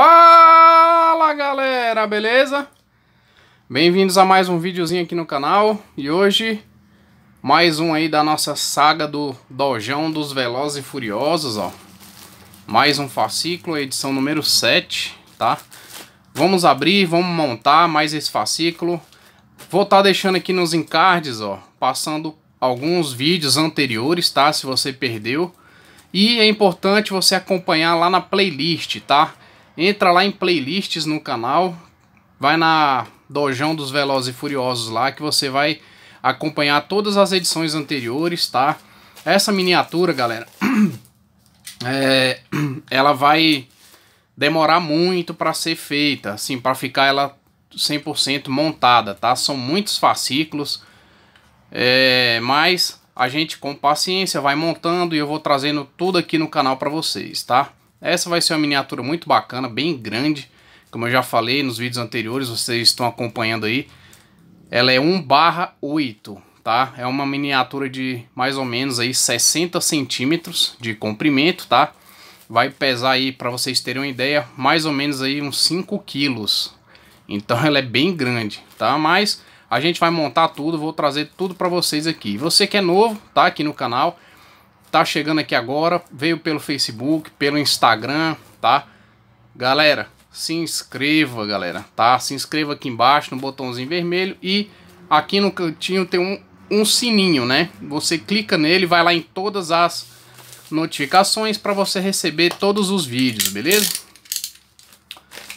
Fala galera, beleza? Bem-vindos a mais um videozinho aqui no canal E hoje, mais um aí da nossa saga do Dojão dos Velozes e Furiosos, ó Mais um fascículo, edição número 7, tá? Vamos abrir, vamos montar mais esse fascículo Vou estar tá deixando aqui nos encardes, ó Passando alguns vídeos anteriores, tá? Se você perdeu e é importante você acompanhar lá na playlist, tá? Entra lá em playlists no canal, vai na Dojão dos Velozes e Furiosos lá que você vai acompanhar todas as edições anteriores, tá? Essa miniatura, galera, é, ela vai demorar muito para ser feita, assim, para ficar ela 100% montada, tá? São muitos fascículos, é, mas a gente com paciência vai montando e eu vou trazendo tudo aqui no canal para vocês, tá? Essa vai ser uma miniatura muito bacana, bem grande. Como eu já falei nos vídeos anteriores, vocês estão acompanhando aí. Ela é 1 barra 8, tá? É uma miniatura de mais ou menos aí 60 centímetros de comprimento, tá? Vai pesar aí, para vocês terem uma ideia, mais ou menos aí uns 5 quilos. Então ela é bem grande, tá? Mas a gente vai montar tudo, vou trazer tudo para vocês aqui. Você que é novo, tá aqui no canal, tá chegando aqui agora, veio pelo Facebook, pelo Instagram, tá? Galera, se inscreva, galera, tá? Se inscreva aqui embaixo no botãozinho vermelho e aqui no cantinho tem um, um sininho, né? Você clica nele, vai lá em todas as notificações para você receber todos os vídeos, beleza?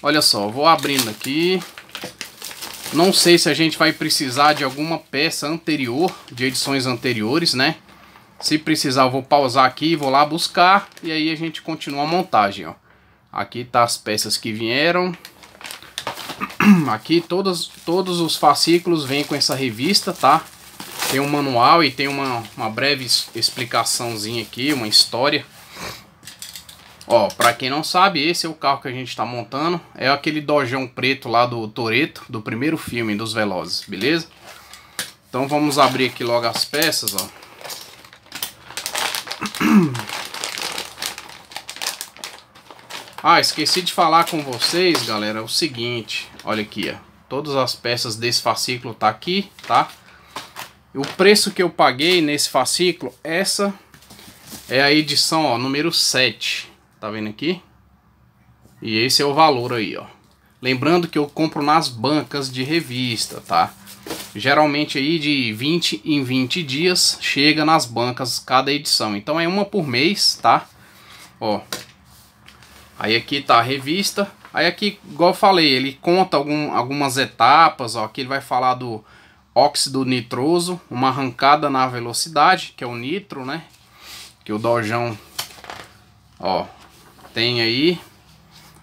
Olha só, vou abrindo aqui. Não sei se a gente vai precisar de alguma peça anterior, de edições anteriores, né? Se precisar, eu vou pausar aqui, vou lá buscar e aí a gente continua a montagem, ó. Aqui tá as peças que vieram. Aqui todos, todos os fascículos vêm com essa revista, tá? Tem um manual e tem uma, uma breve explicaçãozinha aqui, uma história. Ó, pra quem não sabe, esse é o carro que a gente tá montando. É aquele dojão preto lá do Toreto, do primeiro filme dos Velozes, beleza? Então vamos abrir aqui logo as peças, ó. Ah, esqueci de falar com vocês, galera, o seguinte, olha aqui, ó, todas as peças desse fascículo tá aqui, tá? O preço que eu paguei nesse fascículo, essa é a edição, ó, número 7, tá vendo aqui? E esse é o valor aí, ó. Lembrando que eu compro nas bancas de revista, tá? geralmente aí de 20 em 20 dias chega nas bancas cada edição. Então é uma por mês, tá? Ó. Aí aqui tá a revista. Aí aqui, igual eu falei, ele conta algum, algumas etapas, ó. Aqui ele vai falar do óxido nitroso, uma arrancada na velocidade, que é o nitro, né? Que o Dojão, ó, tem aí.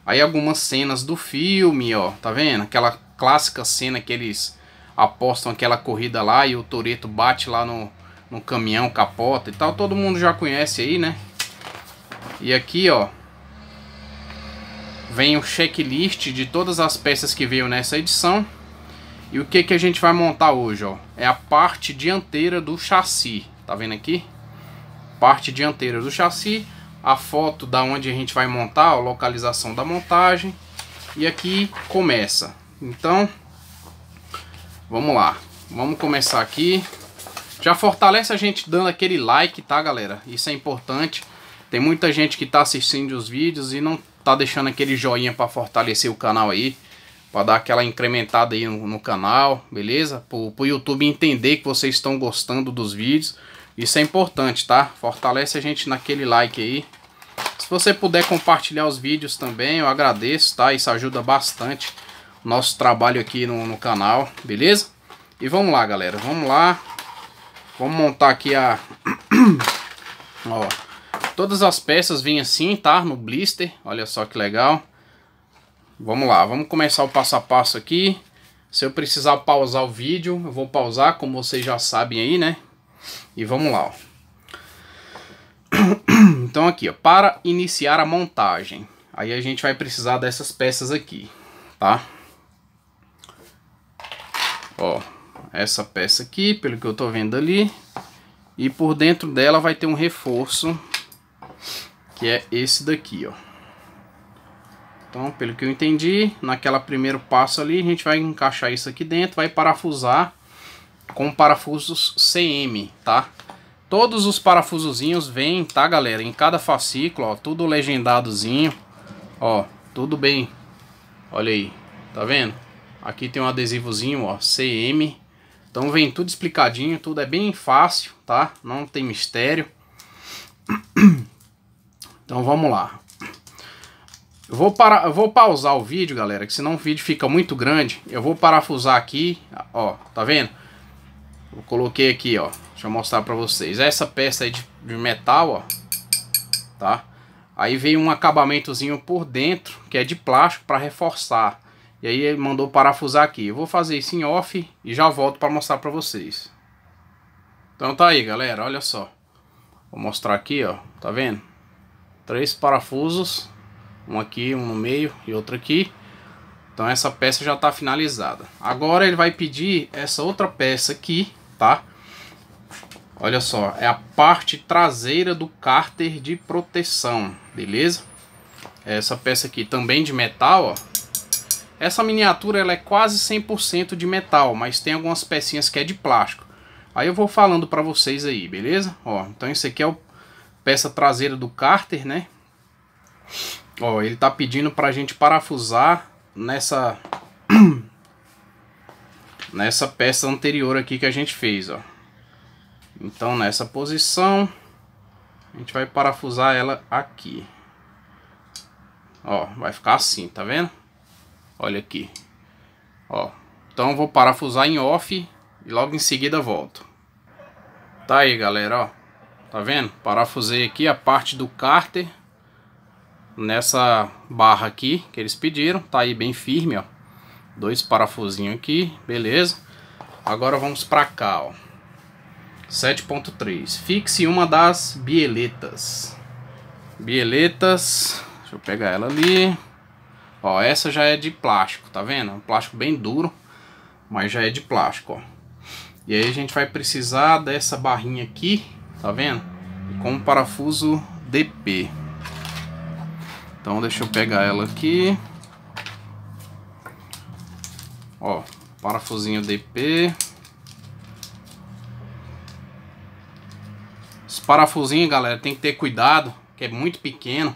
Aí algumas cenas do filme, ó, tá vendo? Aquela clássica cena que eles apostam aquela corrida lá e o Toreto bate lá no, no caminhão, capota e tal. Todo mundo já conhece aí, né? E aqui, ó, vem o checklist de todas as peças que veio nessa edição. E o que, que a gente vai montar hoje, ó? É a parte dianteira do chassi, tá vendo aqui? Parte dianteira do chassi, a foto da onde a gente vai montar, a localização da montagem. E aqui começa. Então, Vamos lá. Vamos começar aqui. Já fortalece a gente dando aquele like, tá, galera? Isso é importante. Tem muita gente que tá assistindo os vídeos e não tá deixando aquele joinha para fortalecer o canal aí. para dar aquela incrementada aí no, no canal, beleza? Pro, pro YouTube entender que vocês estão gostando dos vídeos. Isso é importante, tá? Fortalece a gente naquele like aí. Se você puder compartilhar os vídeos também, eu agradeço, tá? Isso ajuda bastante nosso trabalho aqui no, no canal, beleza? E vamos lá, galera, vamos lá. Vamos montar aqui a... Ó, todas as peças vêm assim, tá? No blister, olha só que legal. Vamos lá, vamos começar o passo a passo aqui. Se eu precisar pausar o vídeo, eu vou pausar, como vocês já sabem aí, né? E vamos lá, ó. Então aqui, ó, para iniciar a montagem, aí a gente vai precisar dessas peças aqui, tá? Ó, essa peça aqui, pelo que eu tô vendo ali. E por dentro dela vai ter um reforço, que é esse daqui, ó. Então, pelo que eu entendi, naquela primeiro passo ali, a gente vai encaixar isso aqui dentro, vai parafusar com parafusos CM, tá? Todos os parafusozinhos vêm, tá, galera? Em cada fascículo, ó, tudo legendadozinho, ó, tudo bem. Olha aí, tá vendo? Aqui tem um adesivozinho, ó, CM. Então vem tudo explicadinho, tudo é bem fácil, tá? Não tem mistério. Então vamos lá. Eu vou, para, eu vou pausar o vídeo, galera, que senão o vídeo fica muito grande. Eu vou parafusar aqui, ó, tá vendo? Eu coloquei aqui, ó, deixa eu mostrar pra vocês. Essa peça aí de, metal, ó, tá? Aí veio um acabamentozinho por dentro, que é de plástico, para reforçar. E aí ele mandou parafusar aqui. Eu vou fazer isso em off e já volto para mostrar para vocês. Então tá aí, galera, olha só. Vou mostrar aqui, ó, tá vendo? Três parafusos, um aqui, um no meio e outro aqui. Então essa peça já está finalizada. Agora ele vai pedir essa outra peça aqui, tá? Olha só, é a parte traseira do cárter de proteção, beleza? Essa peça aqui também de metal, ó, essa miniatura ela é quase 100% de metal, mas tem algumas pecinhas que é de plástico. Aí eu vou falando para vocês aí, beleza? Ó, então esse aqui é a peça traseira do cárter, né? Ó, ele tá pedindo pra gente parafusar nessa nessa peça anterior aqui que a gente fez, ó. Então nessa posição a gente vai parafusar ela aqui. Ó, vai ficar assim, tá vendo? Olha aqui. Ó. Então vou parafusar em off e logo em seguida volto. Tá aí, galera, ó. Tá vendo? Parafusei aqui a parte do cárter nessa barra aqui que eles pediram. Tá aí bem firme, ó. Dois parafusinhos aqui, beleza. Agora vamos para cá, ó. 7.3. Fixe uma das bieletas. Bieletas. Deixa eu pegar ela ali. Ó, essa já é de plástico, tá vendo? Um plástico bem duro, mas já é de plástico, ó. E aí a gente vai precisar dessa barrinha aqui, tá vendo? Com um parafuso DP. Então deixa eu pegar ela aqui. Ó, parafusinho DP. Os parafusinhos, galera, tem que ter cuidado, que é muito pequeno.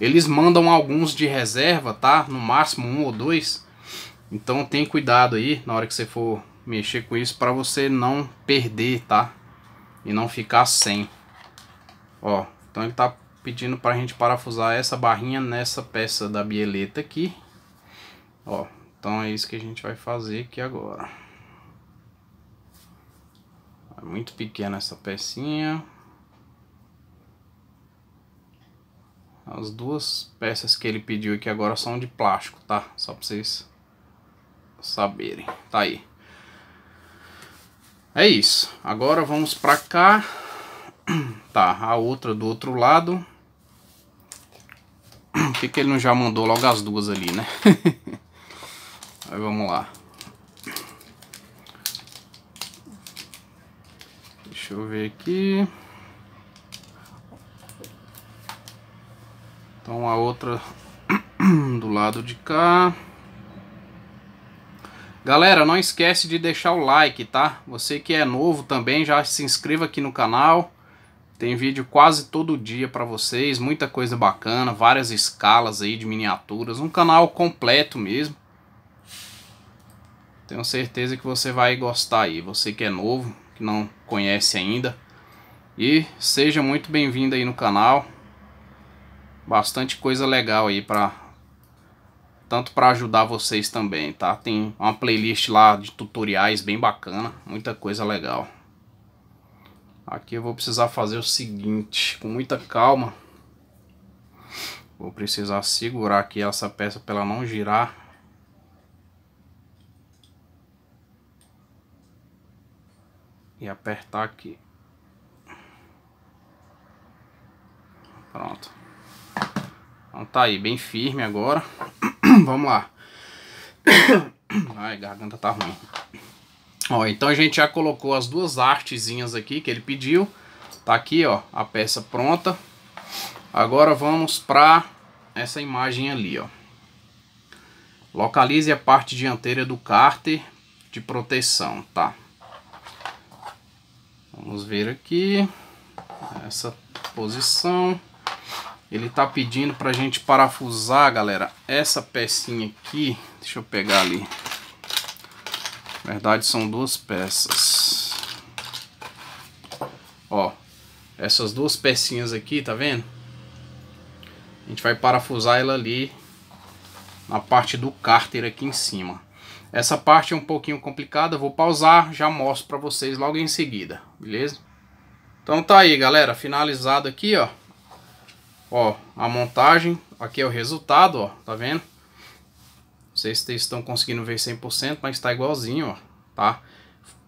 Eles mandam alguns de reserva, tá? No máximo um ou dois. Então tem cuidado aí na hora que você for mexer com isso para você não perder, tá? E não ficar sem. Ó, então ele tá pedindo para a gente parafusar essa barrinha nessa peça da bieleta aqui. Ó, então é isso que a gente vai fazer aqui agora. É muito pequena essa pecinha. As duas peças que ele pediu aqui agora são de plástico, tá? Só pra vocês saberem. Tá aí. É isso. Agora vamos pra cá. Tá, a outra do outro lado. Por que, que ele não já mandou logo as duas ali, né? Aí vamos lá. Deixa eu ver aqui. Então a outra do lado de cá. Galera, não esquece de deixar o like, tá? Você que é novo também, já se inscreva aqui no canal. Tem vídeo quase todo dia para vocês, muita coisa bacana, várias escalas aí de miniaturas, um canal completo mesmo. Tenho certeza que você vai gostar aí, você que é novo, que não conhece ainda. E seja muito bem-vindo aí no canal bastante coisa legal aí para tanto para ajudar vocês também, tá? Tem uma playlist lá de tutoriais bem bacana, muita coisa legal. Aqui eu vou precisar fazer o seguinte, com muita calma. Vou precisar segurar aqui essa peça para ela não girar. E apertar aqui. tá aí bem firme agora. Vamos lá. Ai, garganta tá ruim. Ó, então a gente já colocou as duas artezinhas aqui que ele pediu. Tá aqui, ó, a peça pronta. Agora vamos pra essa imagem ali, ó. Localize a parte dianteira do cárter de proteção, tá? Vamos ver aqui essa posição. Ele tá pedindo pra gente parafusar, galera, essa pecinha aqui. Deixa eu pegar ali. Na verdade, são duas peças. Ó, essas duas pecinhas aqui, tá vendo? A gente vai parafusar ela ali na parte do cárter aqui em cima. Essa parte é um pouquinho complicada, vou pausar, já mostro pra vocês logo em seguida, beleza? Então tá aí, galera, finalizado aqui, ó. Ó, a montagem, aqui é o resultado, ó, tá vendo? Não sei se vocês estão conseguindo ver 100%, mas tá igualzinho, ó, tá?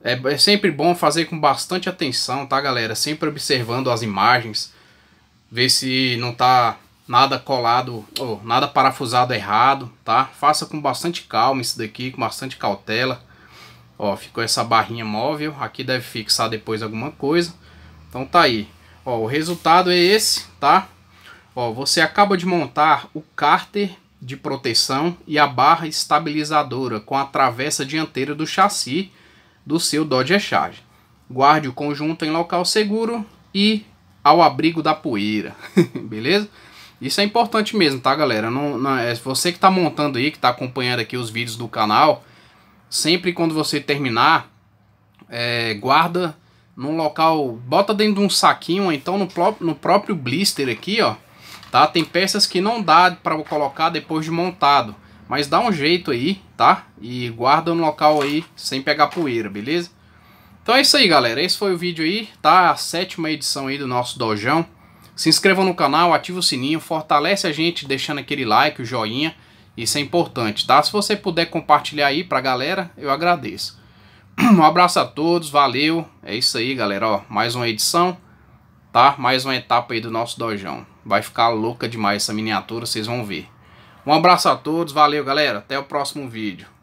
É, é sempre bom fazer com bastante atenção, tá, galera? Sempre observando as imagens, ver se não tá nada colado, ou nada parafusado errado, tá? Faça com bastante calma isso daqui, com bastante cautela. Ó, ficou essa barrinha móvel, aqui deve fixar depois alguma coisa. Então tá aí. Ó, o resultado é esse, tá? Ó, você acaba de montar o cárter de proteção e a barra estabilizadora com a travessa dianteira do chassi do seu Dodge Charge. Guarde o conjunto em local seguro e ao abrigo da poeira, beleza? Isso é importante mesmo, tá, galera? Não, não, é você que está montando aí, que está acompanhando aqui os vídeos do canal, sempre quando você terminar, é, guarda num local, bota dentro de um saquinho, ou então no, pró no próprio blister aqui, ó, tá? Tem peças que não dá para colocar depois de montado, mas dá um jeito aí, tá? E guarda no local aí sem pegar poeira, beleza? Então é isso aí, galera. Esse foi o vídeo aí, tá? A sétima edição aí do nosso dojão. Se inscreva no canal, ativa o sininho, fortalece a gente deixando aquele like, o joinha. Isso é importante, tá? Se você puder compartilhar aí pra galera, eu agradeço. Um abraço a todos, valeu. É isso aí, galera, ó. Mais uma edição, tá? Mais uma etapa aí do nosso dojão. Vai ficar louca demais essa miniatura, vocês vão ver. Um abraço a todos, valeu galera, até o próximo vídeo.